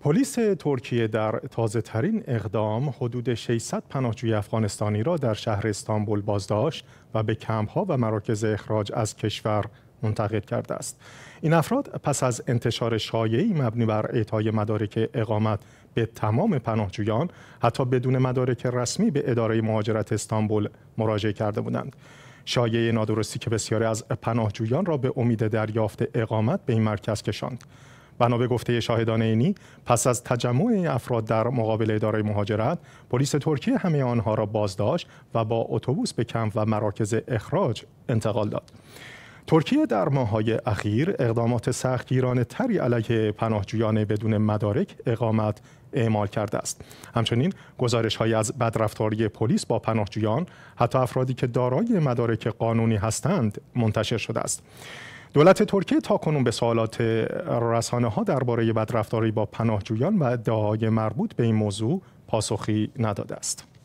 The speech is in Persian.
پلیس ترکیه در تازه ترین اقدام حدود 600 پناهجوی افغانستانی را در شهر استانبول بازداشت و به کمپها و مراکز اخراج از کشور منتقل کرده است. این افراد پس از انتشار شایعی مبنی بر اعطای مدارک اقامت به تمام پناهجویان حتی بدون مدارک رسمی به اداره مهاجرت استانبول مراجعه کرده بودند. شایعه نادرستی که بسیاری از پناهجویان را به امید دریافت اقامت به این مرکز کشاند. بنا به گفته شاهدان اینی پس از تجمع افراد در مقابل اداره مهاجرت پلیس ترکیه همه آنها را بازداشت و با اتوبوس به کمپ و مراکز اخراج انتقال داد ترکیه در ماه‌های اخیر اقدامات سختگیرانه تری علیه پناهجویان بدون مدارک اقامت اعمال کرده است همچنین گزارش های از بدرفتاری پلیس با پناهجویان حتی افرادی که دارای مدارک قانونی هستند منتشر شده است دولت ترکیه تا به سوالات رسانه ها درباره بدرفتاری با پناهجویان و ادعاهای مربوط به این موضوع پاسخی نداده است.